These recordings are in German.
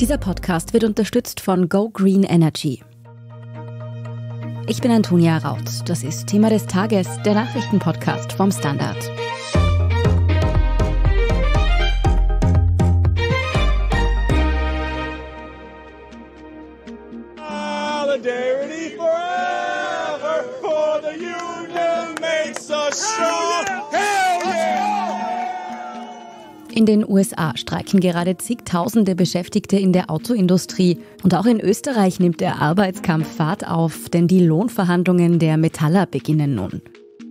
Dieser Podcast wird unterstützt von Go Green Energy. Ich bin Antonia Raut. Das ist Thema des Tages, der Nachrichtenpodcast vom Standard. In den USA streiken gerade zigtausende Beschäftigte in der Autoindustrie. Und auch in Österreich nimmt der Arbeitskampf Fahrt auf, denn die Lohnverhandlungen der Metaller beginnen nun.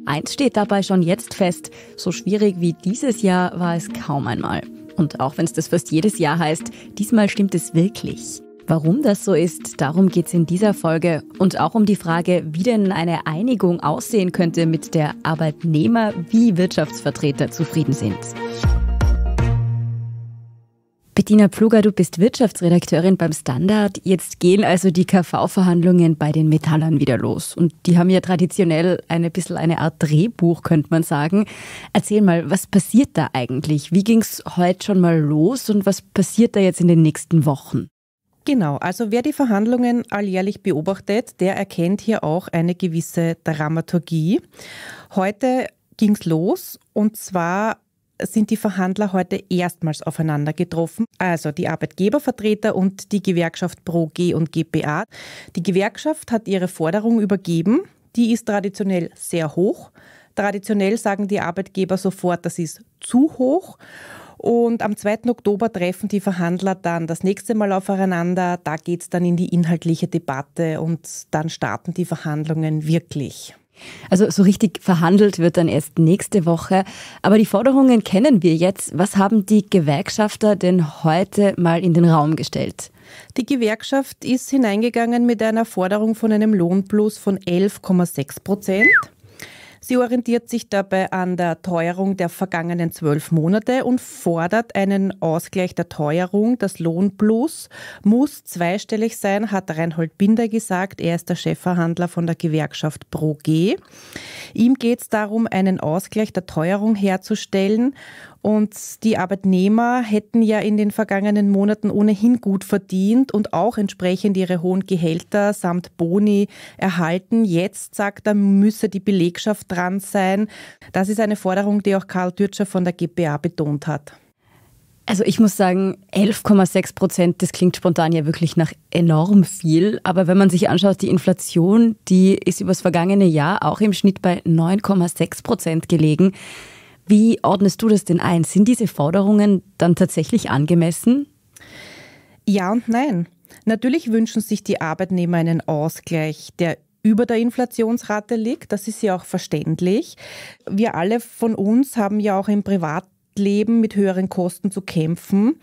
Eins steht dabei schon jetzt fest, so schwierig wie dieses Jahr war es kaum einmal. Und auch wenn es das fast jedes Jahr heißt, diesmal stimmt es wirklich. Warum das so ist, darum geht es in dieser Folge und auch um die Frage, wie denn eine Einigung aussehen könnte, mit der Arbeitnehmer wie Wirtschaftsvertreter zufrieden sind. Bettina Pluger, du bist Wirtschaftsredakteurin beim Standard. Jetzt gehen also die KV-Verhandlungen bei den Metallern wieder los. Und die haben ja traditionell ein bisschen eine Art Drehbuch, könnte man sagen. Erzähl mal, was passiert da eigentlich? Wie ging es heute schon mal los und was passiert da jetzt in den nächsten Wochen? Genau, also wer die Verhandlungen alljährlich beobachtet, der erkennt hier auch eine gewisse Dramaturgie. Heute ging es los und zwar sind die Verhandler heute erstmals aufeinander getroffen, also die Arbeitgebervertreter und die Gewerkschaft ProG und GPA. Die Gewerkschaft hat ihre Forderung übergeben, die ist traditionell sehr hoch. Traditionell sagen die Arbeitgeber sofort, das ist zu hoch. Und am 2. Oktober treffen die Verhandler dann das nächste Mal aufeinander. Da geht es dann in die inhaltliche Debatte und dann starten die Verhandlungen wirklich. Also so richtig verhandelt wird dann erst nächste Woche. Aber die Forderungen kennen wir jetzt. Was haben die Gewerkschafter denn heute mal in den Raum gestellt? Die Gewerkschaft ist hineingegangen mit einer Forderung von einem Lohnplus von 11,6 Prozent. Sie orientiert sich dabei an der Teuerung der vergangenen zwölf Monate und fordert einen Ausgleich der Teuerung. Das Lohnplus muss zweistellig sein, hat Reinhold Binder gesagt. Er ist der Chefverhandler von der Gewerkschaft ProG. Ihm geht es darum, einen Ausgleich der Teuerung herzustellen und die Arbeitnehmer hätten ja in den vergangenen Monaten ohnehin gut verdient und auch entsprechend ihre hohen Gehälter samt Boni erhalten. Jetzt, sagt er, müsse die Belegschaft dran sein. Das ist eine Forderung, die auch Karl Dürtscher von der GPA betont hat. Also ich muss sagen, 11,6 Prozent, das klingt spontan ja wirklich nach enorm viel. Aber wenn man sich anschaut, die Inflation, die ist übers vergangene Jahr auch im Schnitt bei 9,6 Prozent gelegen. Wie ordnest du das denn ein? Sind diese Forderungen dann tatsächlich angemessen? Ja und nein. Natürlich wünschen sich die Arbeitnehmer einen Ausgleich, der über der Inflationsrate liegt. Das ist ja auch verständlich. Wir alle von uns haben ja auch im Privatleben mit höheren Kosten zu kämpfen.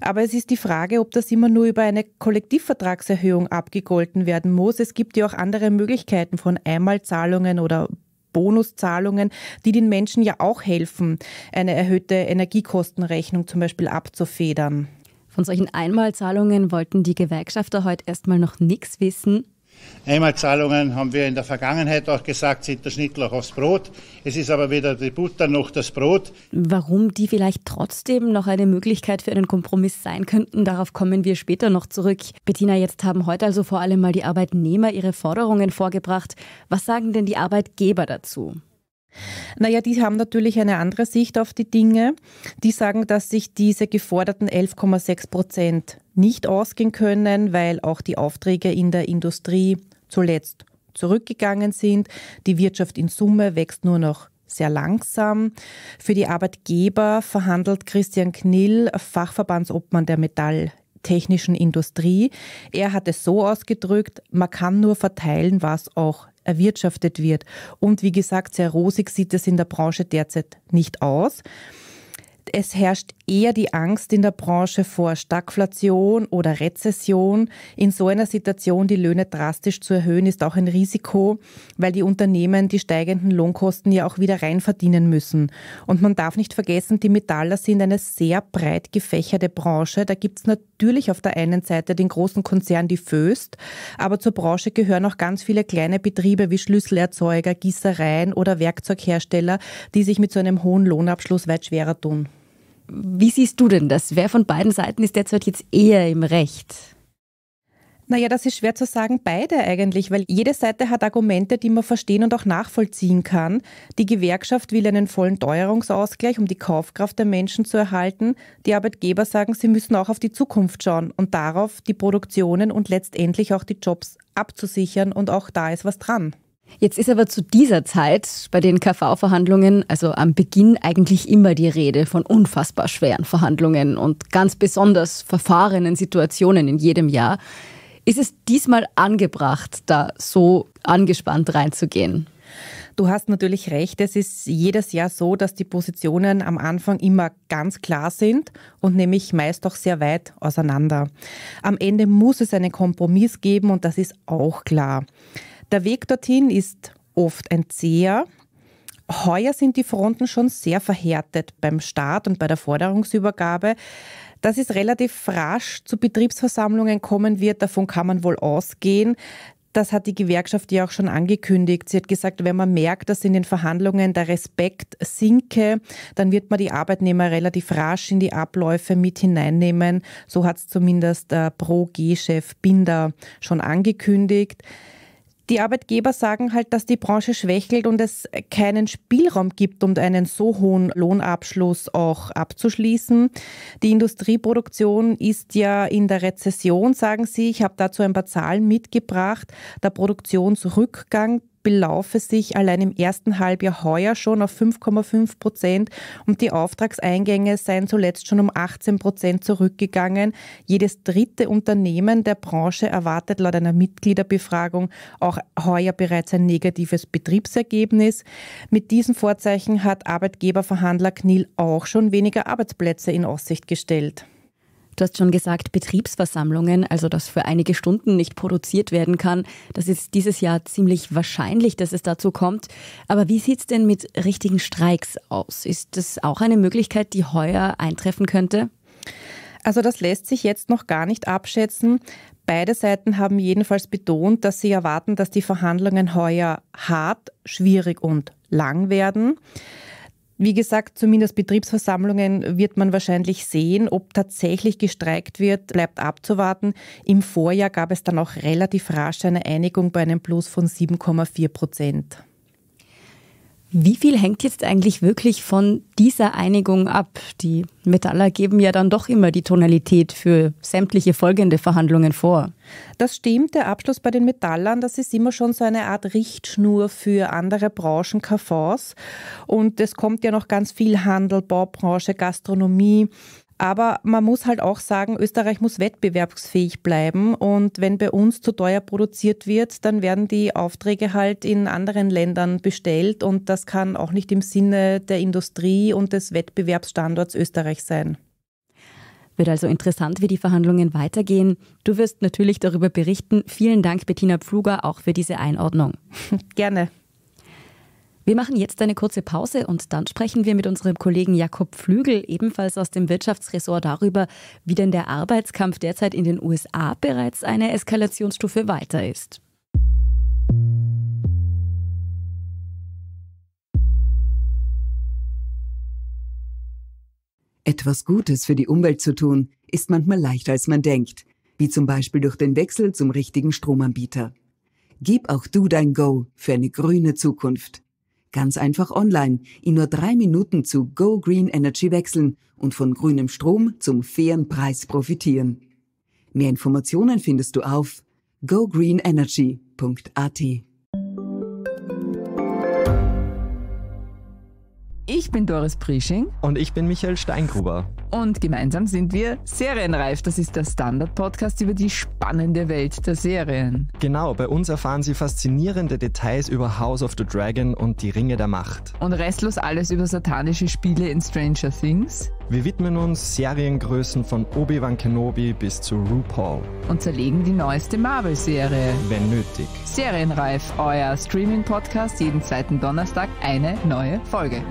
Aber es ist die Frage, ob das immer nur über eine Kollektivvertragserhöhung abgegolten werden muss. Es gibt ja auch andere Möglichkeiten von Einmalzahlungen oder Bonuszahlungen, die den Menschen ja auch helfen, eine erhöhte Energiekostenrechnung zum Beispiel abzufedern. Von solchen Einmalzahlungen wollten die Gewerkschafter heute erstmal noch nichts wissen. Einmalzahlungen, haben wir in der Vergangenheit auch gesagt, sind der Schnittlauch aufs Brot. Es ist aber weder die Butter noch das Brot. Warum die vielleicht trotzdem noch eine Möglichkeit für einen Kompromiss sein könnten, darauf kommen wir später noch zurück. Bettina, jetzt haben heute also vor allem mal die Arbeitnehmer ihre Forderungen vorgebracht. Was sagen denn die Arbeitgeber dazu? Naja, die haben natürlich eine andere Sicht auf die Dinge. Die sagen, dass sich diese geforderten 11,6 Prozent nicht ausgehen können, weil auch die Aufträge in der Industrie zuletzt zurückgegangen sind. Die Wirtschaft in Summe wächst nur noch sehr langsam. Für die Arbeitgeber verhandelt Christian Knill, Fachverbandsobmann der Metalltechnischen Industrie. Er hat es so ausgedrückt, man kann nur verteilen, was auch erwirtschaftet wird. Und wie gesagt, sehr rosig sieht es in der Branche derzeit nicht aus es herrscht eher die Angst in der Branche vor Stagflation oder Rezession. In so einer Situation die Löhne drastisch zu erhöhen, ist auch ein Risiko, weil die Unternehmen die steigenden Lohnkosten ja auch wieder rein verdienen müssen. Und man darf nicht vergessen, die Metaller sind eine sehr breit gefächerte Branche. Da gibt es natürlich auf der einen Seite den großen Konzern, die Föst, aber zur Branche gehören auch ganz viele kleine Betriebe wie Schlüsselerzeuger, Gießereien oder Werkzeughersteller, die sich mit so einem hohen Lohnabschluss weit schwerer tun. Wie siehst du denn das? Wer von beiden Seiten ist derzeit jetzt eher im Recht? Naja, das ist schwer zu sagen, beide eigentlich, weil jede Seite hat Argumente, die man verstehen und auch nachvollziehen kann. Die Gewerkschaft will einen vollen Teuerungsausgleich, um die Kaufkraft der Menschen zu erhalten. Die Arbeitgeber sagen, sie müssen auch auf die Zukunft schauen und darauf, die Produktionen und letztendlich auch die Jobs abzusichern und auch da ist was dran. Jetzt ist aber zu dieser Zeit bei den KV-Verhandlungen, also am Beginn, eigentlich immer die Rede von unfassbar schweren Verhandlungen und ganz besonders verfahrenen Situationen in jedem Jahr. Ist es diesmal angebracht, da so angespannt reinzugehen? Du hast natürlich recht, es ist jedes Jahr so, dass die Positionen am Anfang immer ganz klar sind und nämlich meist auch sehr weit auseinander. Am Ende muss es einen Kompromiss geben und das ist auch klar. Der Weg dorthin ist oft ein zäher. Heuer sind die Fronten schon sehr verhärtet beim Start und bei der Forderungsübergabe. Dass es relativ rasch zu Betriebsversammlungen kommen wird, davon kann man wohl ausgehen. Das hat die Gewerkschaft ja auch schon angekündigt. Sie hat gesagt, wenn man merkt, dass in den Verhandlungen der Respekt sinke, dann wird man die Arbeitnehmer relativ rasch in die Abläufe mit hineinnehmen. So hat es zumindest der Pro-G-Chef Binder schon angekündigt. Die Arbeitgeber sagen halt, dass die Branche schwächelt und es keinen Spielraum gibt, um einen so hohen Lohnabschluss auch abzuschließen. Die Industrieproduktion ist ja in der Rezession, sagen Sie. Ich habe dazu ein paar Zahlen mitgebracht. Der Produktionsrückgang belaufe sich allein im ersten Halbjahr heuer schon auf 5,5 Prozent und die Auftragseingänge seien zuletzt schon um 18 Prozent zurückgegangen. Jedes dritte Unternehmen der Branche erwartet laut einer Mitgliederbefragung auch heuer bereits ein negatives Betriebsergebnis. Mit diesen Vorzeichen hat Arbeitgeberverhandler Knill auch schon weniger Arbeitsplätze in Aussicht gestellt du hast schon gesagt, Betriebsversammlungen, also dass für einige Stunden nicht produziert werden kann. Das ist dieses Jahr ziemlich wahrscheinlich, dass es dazu kommt. Aber wie sieht es denn mit richtigen Streiks aus? Ist das auch eine Möglichkeit, die heuer eintreffen könnte? Also das lässt sich jetzt noch gar nicht abschätzen. Beide Seiten haben jedenfalls betont, dass sie erwarten, dass die Verhandlungen heuer hart, schwierig und lang werden. Wie gesagt, zumindest Betriebsversammlungen wird man wahrscheinlich sehen. Ob tatsächlich gestreikt wird, bleibt abzuwarten. Im Vorjahr gab es dann auch relativ rasch eine Einigung bei einem Plus von 7,4 Prozent. Wie viel hängt jetzt eigentlich wirklich von dieser Einigung ab? Die Metaller geben ja dann doch immer die Tonalität für sämtliche folgende Verhandlungen vor. Das stimmt, der Abschluss bei den Metallern, das ist immer schon so eine Art Richtschnur für andere Branchen, Cafés. Und es kommt ja noch ganz viel Handel, Baubranche, Gastronomie, aber man muss halt auch sagen, Österreich muss wettbewerbsfähig bleiben. Und wenn bei uns zu teuer produziert wird, dann werden die Aufträge halt in anderen Ländern bestellt. Und das kann auch nicht im Sinne der Industrie und des Wettbewerbsstandorts Österreich sein. Wird also interessant, wie die Verhandlungen weitergehen. Du wirst natürlich darüber berichten. Vielen Dank, Bettina Pfluger, auch für diese Einordnung. Gerne. Wir machen jetzt eine kurze Pause und dann sprechen wir mit unserem Kollegen Jakob Flügel, ebenfalls aus dem Wirtschaftsressort, darüber, wie denn der Arbeitskampf derzeit in den USA bereits eine Eskalationsstufe weiter ist. Etwas Gutes für die Umwelt zu tun, ist manchmal leichter als man denkt, wie zum Beispiel durch den Wechsel zum richtigen Stromanbieter. Gib auch du dein Go für eine grüne Zukunft. Ganz einfach online. In nur drei Minuten zu Go Green Energy wechseln und von grünem Strom zum fairen Preis profitieren. Mehr Informationen findest du auf gogreenenergy.at. Ich bin Doris Priesching. Und ich bin Michael Steingruber. Und gemeinsam sind wir Serienreif. Das ist der Standard-Podcast über die spannende Welt der Serien. Genau, bei uns erfahren Sie faszinierende Details über House of the Dragon und die Ringe der Macht. Und restlos alles über satanische Spiele in Stranger Things. Wir widmen uns Seriengrößen von Obi-Wan Kenobi bis zu RuPaul. Und zerlegen die neueste Marvel-Serie. Wenn nötig. Serienreif, euer Streaming-Podcast, jeden zweiten Donnerstag eine neue Folge.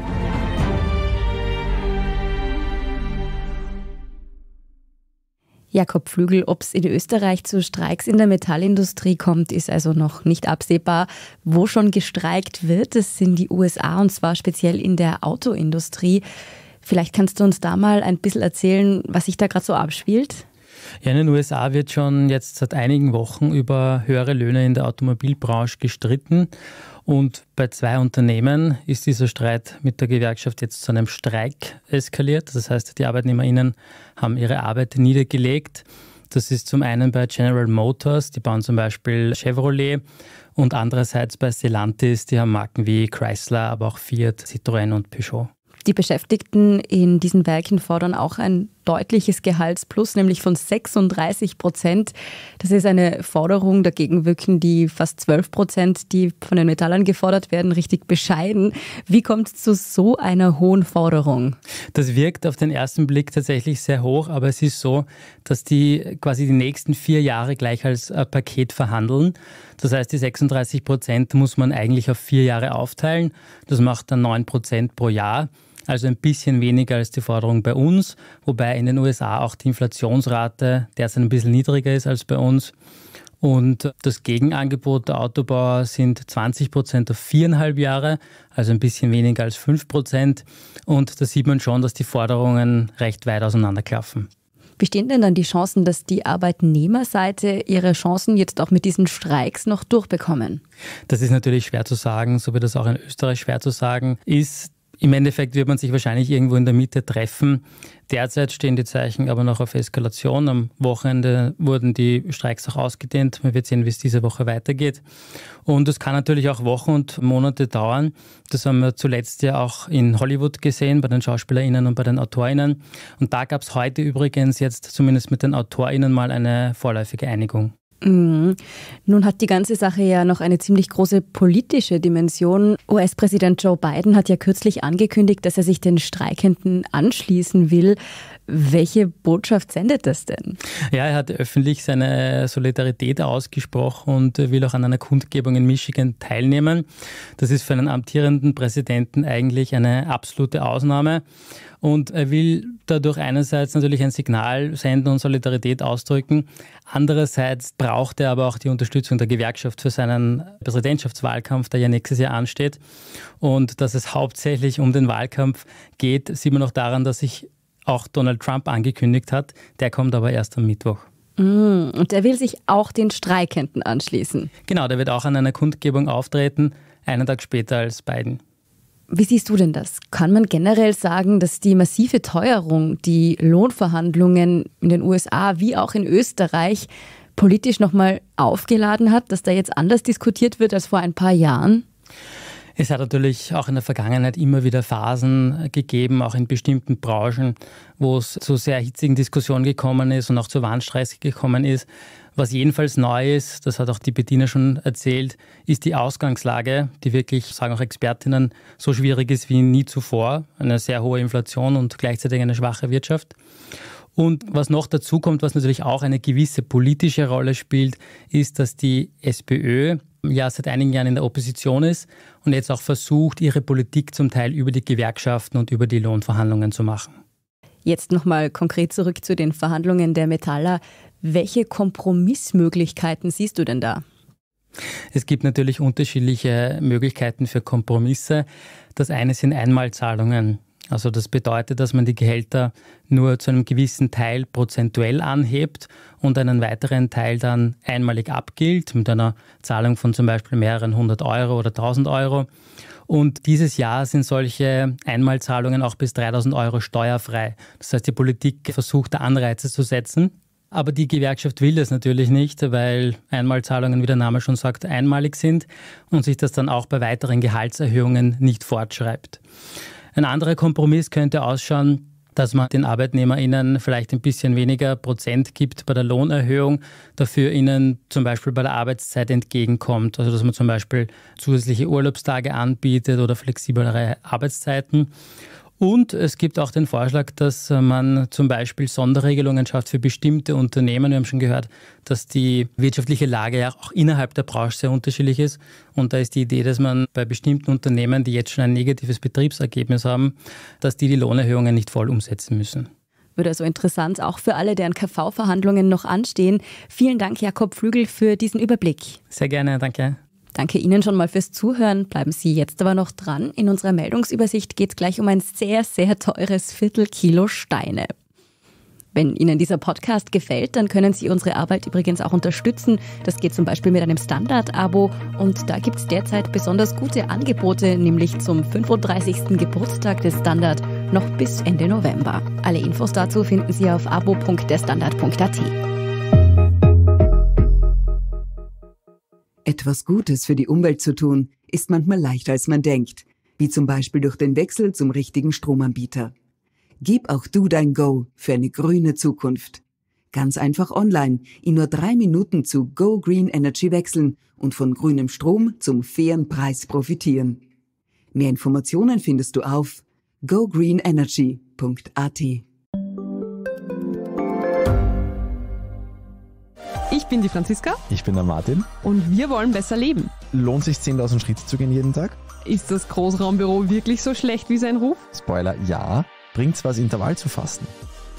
Jakob Flügel, ob es in Österreich zu Streiks in der Metallindustrie kommt, ist also noch nicht absehbar. Wo schon gestreikt wird, das sind die USA und zwar speziell in der Autoindustrie. Vielleicht kannst du uns da mal ein bisschen erzählen, was sich da gerade so abspielt. Ja, in den USA wird schon jetzt seit einigen Wochen über höhere Löhne in der Automobilbranche gestritten. Und bei zwei Unternehmen ist dieser Streit mit der Gewerkschaft jetzt zu einem Streik eskaliert. Das heißt, die Arbeitnehmerinnen haben ihre Arbeit niedergelegt. Das ist zum einen bei General Motors, die bauen zum Beispiel Chevrolet und andererseits bei Stellantis, die haben Marken wie Chrysler, aber auch Fiat, Citroën und Peugeot. Die Beschäftigten in diesen Werken fordern auch ein deutliches Gehaltsplus, nämlich von 36 Prozent. Das ist eine Forderung, dagegen wirken die fast 12 Prozent, die von den Metallern gefordert werden, richtig bescheiden. Wie kommt es zu so einer hohen Forderung? Das wirkt auf den ersten Blick tatsächlich sehr hoch, aber es ist so, dass die quasi die nächsten vier Jahre gleich als äh, Paket verhandeln. Das heißt, die 36 Prozent muss man eigentlich auf vier Jahre aufteilen. Das macht dann 9 Prozent pro Jahr also ein bisschen weniger als die Forderung bei uns, wobei in den USA auch die Inflationsrate derzeit ein bisschen niedriger ist als bei uns. Und das Gegenangebot der Autobauer sind 20 Prozent auf viereinhalb Jahre, also ein bisschen weniger als fünf Prozent. Und da sieht man schon, dass die Forderungen recht weit auseinanderklaffen. Bestehen denn dann die Chancen, dass die Arbeitnehmerseite ihre Chancen jetzt auch mit diesen Streiks noch durchbekommen? Das ist natürlich schwer zu sagen, so wie das auch in Österreich schwer zu sagen ist. Im Endeffekt wird man sich wahrscheinlich irgendwo in der Mitte treffen. Derzeit stehen die Zeichen aber noch auf Eskalation. Am Wochenende wurden die Streiks auch ausgedehnt. Man wird sehen, wie es diese Woche weitergeht. Und es kann natürlich auch Wochen und Monate dauern. Das haben wir zuletzt ja auch in Hollywood gesehen, bei den SchauspielerInnen und bei den AutorInnen. Und da gab es heute übrigens jetzt zumindest mit den AutorInnen mal eine vorläufige Einigung. Mhm. Nun hat die ganze Sache ja noch eine ziemlich große politische Dimension. US-Präsident Joe Biden hat ja kürzlich angekündigt, dass er sich den Streikenden anschließen will. Welche Botschaft sendet das denn? Ja, er hat öffentlich seine Solidarität ausgesprochen und will auch an einer Kundgebung in Michigan teilnehmen. Das ist für einen amtierenden Präsidenten eigentlich eine absolute Ausnahme. Und er will dadurch einerseits natürlich ein Signal senden und Solidarität ausdrücken. Andererseits braucht er aber auch die Unterstützung der Gewerkschaft für seinen Präsidentschaftswahlkampf, der ja nächstes Jahr ansteht. Und dass es hauptsächlich um den Wahlkampf geht, sieht man auch daran, dass sich auch Donald Trump angekündigt hat. Der kommt aber erst am Mittwoch. Mm, und er will sich auch den Streikenden anschließen. Genau, der wird auch an einer Kundgebung auftreten, einen Tag später als Biden. Wie siehst du denn das? Kann man generell sagen, dass die massive Teuerung die Lohnverhandlungen in den USA wie auch in Österreich politisch nochmal aufgeladen hat, dass da jetzt anders diskutiert wird als vor ein paar Jahren? Es hat natürlich auch in der Vergangenheit immer wieder Phasen gegeben, auch in bestimmten Branchen, wo es zu sehr hitzigen Diskussionen gekommen ist und auch zu Warnstreiks gekommen ist. Was jedenfalls neu ist, das hat auch die Bettina schon erzählt, ist die Ausgangslage, die wirklich, sagen auch Expertinnen, so schwierig ist wie nie zuvor. Eine sehr hohe Inflation und gleichzeitig eine schwache Wirtschaft. Und was noch dazu kommt, was natürlich auch eine gewisse politische Rolle spielt, ist, dass die SPÖ ja seit einigen Jahren in der Opposition ist und jetzt auch versucht, ihre Politik zum Teil über die Gewerkschaften und über die Lohnverhandlungen zu machen. Jetzt nochmal konkret zurück zu den Verhandlungen der Metaller. Welche Kompromissmöglichkeiten siehst du denn da? Es gibt natürlich unterschiedliche Möglichkeiten für Kompromisse. Das eine sind Einmalzahlungen. Also das bedeutet, dass man die Gehälter nur zu einem gewissen Teil prozentuell anhebt und einen weiteren Teil dann einmalig abgilt mit einer Zahlung von zum Beispiel mehreren hundert Euro oder tausend Euro. Und dieses Jahr sind solche Einmalzahlungen auch bis 3000 Euro steuerfrei. Das heißt, die Politik versucht, Anreize zu setzen. Aber die Gewerkschaft will das natürlich nicht, weil Einmalzahlungen, wie der Name schon sagt, einmalig sind und sich das dann auch bei weiteren Gehaltserhöhungen nicht fortschreibt. Ein anderer Kompromiss könnte ausschauen, dass man den ArbeitnehmerInnen vielleicht ein bisschen weniger Prozent gibt bei der Lohnerhöhung, dafür ihnen zum Beispiel bei der Arbeitszeit entgegenkommt. Also dass man zum Beispiel zusätzliche Urlaubstage anbietet oder flexiblere Arbeitszeiten. Und es gibt auch den Vorschlag, dass äh, man zum Beispiel Sonderregelungen schafft für bestimmte Unternehmen. Wir haben schon gehört, dass die wirtschaftliche Lage ja auch innerhalb der Branche sehr unterschiedlich ist. Und da ist die Idee, dass man bei bestimmten Unternehmen, die jetzt schon ein negatives Betriebsergebnis haben, dass die die Lohnerhöhungen nicht voll umsetzen müssen Würde also interessant, auch für alle, deren KV-Verhandlungen noch anstehen. Vielen Dank, Jakob Flügel, für diesen Überblick. Sehr gerne, danke. Danke Ihnen schon mal fürs Zuhören. Bleiben Sie jetzt aber noch dran. In unserer Meldungsübersicht geht es gleich um ein sehr, sehr teures Viertelkilo Steine. Wenn Ihnen dieser Podcast gefällt, dann können Sie unsere Arbeit übrigens auch unterstützen. Das geht zum Beispiel mit einem Standard-Abo und da gibt es derzeit besonders gute Angebote, nämlich zum 35. Geburtstag des Standard noch bis Ende November. Alle Infos dazu finden Sie auf abo.derstandard.at. Etwas Gutes für die Umwelt zu tun, ist manchmal leichter als man denkt, wie zum Beispiel durch den Wechsel zum richtigen Stromanbieter. Gib auch du dein Go für eine grüne Zukunft. Ganz einfach online, in nur drei Minuten zu Go Green Energy wechseln und von grünem Strom zum fairen Preis profitieren. Mehr Informationen findest du auf gogreenenergy.at. bin die Franziska. Ich bin der Martin. Und wir wollen besser leben. Lohnt sich 10.000 Schritte zu gehen jeden Tag? Ist das Großraumbüro wirklich so schlecht wie sein Ruf? Spoiler, ja. Bringt's was, Intervall zu fassen?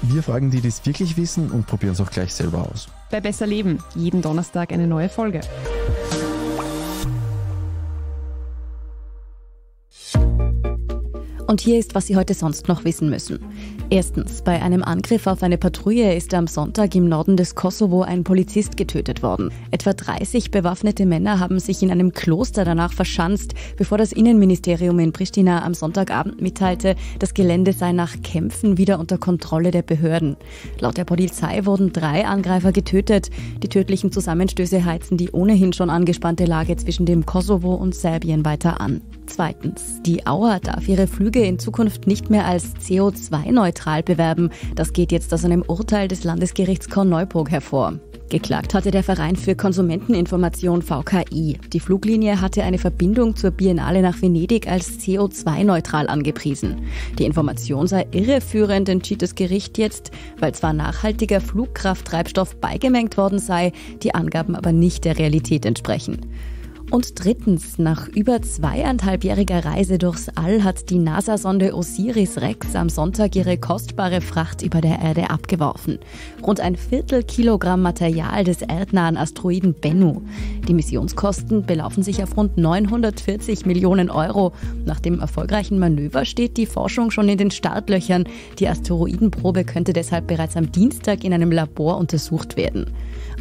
Wir fragen die, die es wirklich wissen und probieren es auch gleich selber aus. Bei Besser Leben, jeden Donnerstag eine neue Folge. Und hier ist, was Sie heute sonst noch wissen müssen. Erstens, bei einem Angriff auf eine Patrouille ist am Sonntag im Norden des Kosovo ein Polizist getötet worden. Etwa 30 bewaffnete Männer haben sich in einem Kloster danach verschanzt, bevor das Innenministerium in Pristina am Sonntagabend mitteilte, das Gelände sei nach Kämpfen wieder unter Kontrolle der Behörden. Laut der Polizei wurden drei Angreifer getötet. Die tödlichen Zusammenstöße heizen die ohnehin schon angespannte Lage zwischen dem Kosovo und Serbien weiter an. Zweitens, die Auer darf ihre Flüge in Zukunft nicht mehr als CO2-neutral bewerben. Das geht jetzt aus einem Urteil des Landesgerichts Korneuburg hervor. Geklagt hatte der Verein für Konsumenteninformation VKI. Die Fluglinie hatte eine Verbindung zur Biennale nach Venedig als CO2-neutral angepriesen. Die Information sei irreführend, entschied das Gericht jetzt, weil zwar nachhaltiger Flugkrafttreibstoff beigemengt worden sei, die Angaben aber nicht der Realität entsprechen. Und drittens, nach über zweieinhalbjähriger Reise durchs All hat die NASA-Sonde Osiris-Rex am Sonntag ihre kostbare Fracht über der Erde abgeworfen. Rund ein Viertelkilogramm Material des erdnahen Asteroiden Bennu. Die Missionskosten belaufen sich auf rund 940 Millionen Euro. Nach dem erfolgreichen Manöver steht die Forschung schon in den Startlöchern. Die Asteroidenprobe könnte deshalb bereits am Dienstag in einem Labor untersucht werden.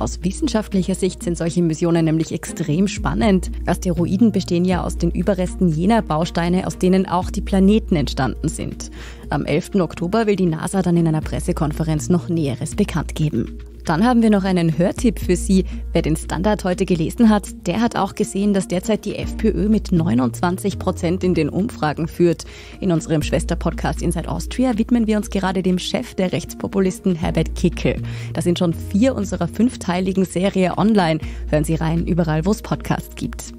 Aus wissenschaftlicher Sicht sind solche Missionen nämlich extrem spannend. Asteroiden bestehen ja aus den Überresten jener Bausteine, aus denen auch die Planeten entstanden sind. Am 11. Oktober will die NASA dann in einer Pressekonferenz noch Näheres bekannt geben. Dann haben wir noch einen Hörtipp für Sie. Wer den Standard heute gelesen hat, der hat auch gesehen, dass derzeit die FPÖ mit 29 Prozent in den Umfragen führt. In unserem Schwesterpodcast Inside Austria widmen wir uns gerade dem Chef der Rechtspopulisten Herbert Kickel. Das sind schon vier unserer fünfteiligen Serie online. Hören Sie rein, überall wo es Podcasts gibt.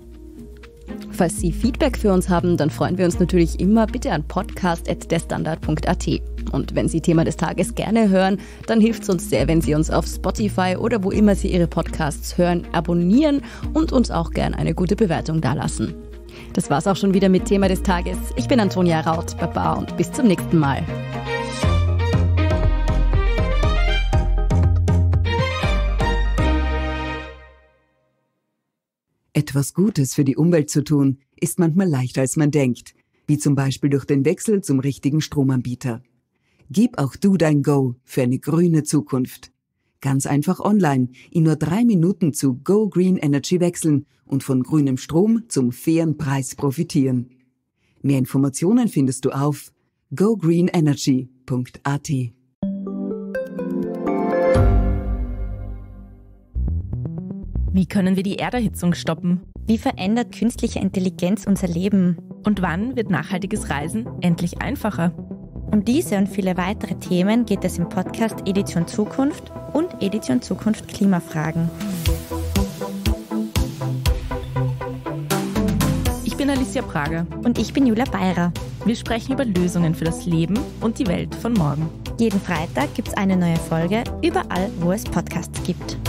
Falls Sie Feedback für uns haben, dann freuen wir uns natürlich immer. Bitte an podcast.derstandard.at. Und wenn Sie Thema des Tages gerne hören, dann hilft es uns sehr, wenn Sie uns auf Spotify oder wo immer Sie Ihre Podcasts hören, abonnieren und uns auch gerne eine gute Bewertung dalassen. Das war's auch schon wieder mit Thema des Tages. Ich bin Antonia Raut, Baba und bis zum nächsten Mal. Etwas Gutes für die Umwelt zu tun, ist manchmal leichter als man denkt, wie zum Beispiel durch den Wechsel zum richtigen Stromanbieter. Gib auch du dein Go für eine grüne Zukunft. Ganz einfach online, in nur drei Minuten zu Go Green Energy wechseln und von grünem Strom zum fairen Preis profitieren. Mehr Informationen findest du auf gogreenenergy.at. Wie können wir die Erderhitzung stoppen? Wie verändert künstliche Intelligenz unser Leben? Und wann wird nachhaltiges Reisen endlich einfacher? Um diese und viele weitere Themen geht es im Podcast Edition Zukunft und Edition Zukunft Klimafragen. Ich bin Alicia Prager. Und ich bin Julia Beirer. Wir sprechen über Lösungen für das Leben und die Welt von morgen. Jeden Freitag gibt es eine neue Folge, überall, wo es Podcasts gibt.